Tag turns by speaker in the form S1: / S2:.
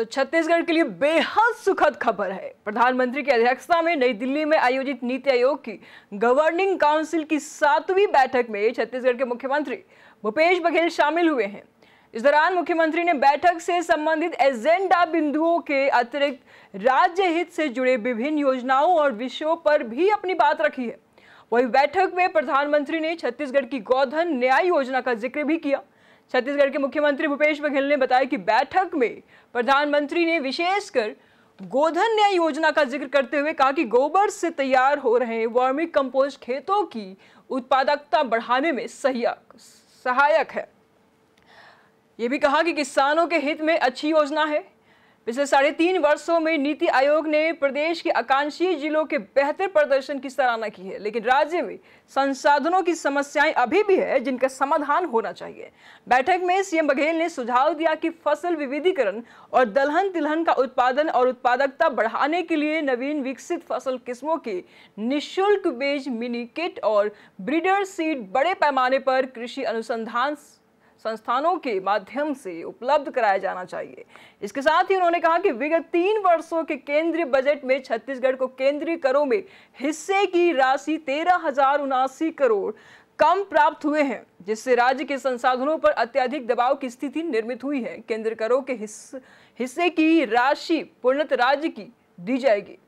S1: तो छत्तीसगढ़ के लिए बेहद सुखद खबर है प्रधानमंत्री की अध्यक्षता में नई दिल्ली में आयोजित नीति आयोग की गवर्निंग काउंसिल की सातवीं बैठक में छत्तीसगढ़ के मुख्यमंत्री भूपेश बघेल शामिल हुए हैं इस दौरान मुख्यमंत्री ने बैठक से संबंधित एजेंडा बिंदुओं के अतिरिक्त राज्य हित से जुड़े विभिन्न योजनाओं और विषयों पर भी अपनी बात रखी है वही बैठक में प्रधानमंत्री ने छत्तीसगढ़ की गौधन न्याय योजना का जिक्र भी किया छत्तीसगढ़ के मुख्यमंत्री भूपेश बघेल ने बताया कि बैठक में प्रधानमंत्री ने विशेषकर गोधन न्याय योजना का जिक्र करते हुए कहा कि गोबर से तैयार हो रहे वार्मिक कंपोस्ट खेतों की उत्पादकता बढ़ाने में सहायक सहायक है ये भी कहा कि किसानों के हित में अच्छी योजना है पिछले साढ़े तीन वर्षों में नीति आयोग ने प्रदेश के आकांक्षी जिलों के बेहतर प्रदर्शन की सराहना की है लेकिन राज्य में संसाधनों की समस्याएं अभी भी है जिनका समाधान होना चाहिए बैठक में सीएम बघेल ने सुझाव दिया कि फसल विविधीकरण और दलहन तिलहन का उत्पादन और उत्पादकता बढ़ाने के लिए नवीन विकसित फसल किस्मों के निःशुल्क बीज मिनी किट और ब्रिडर सीड बड़े पैमाने पर कृषि अनुसंधान संस्थानों के माध्यम से उपलब्ध कराया जाना चाहिए इसके साथ ही उन्होंने कहा कि विगत तीन वर्षों के केंद्रीय बजट में छत्तीसगढ़ को केंद्रीय करों में हिस्से की राशि तेरह हजार उनासी करोड़ कम प्राप्त हुए हैं जिससे राज्य के संसाधनों पर अत्यधिक दबाव की स्थिति निर्मित हुई है केंद्र करों के हिस्से की राशि पूर्णत राज्य की दी जाएगी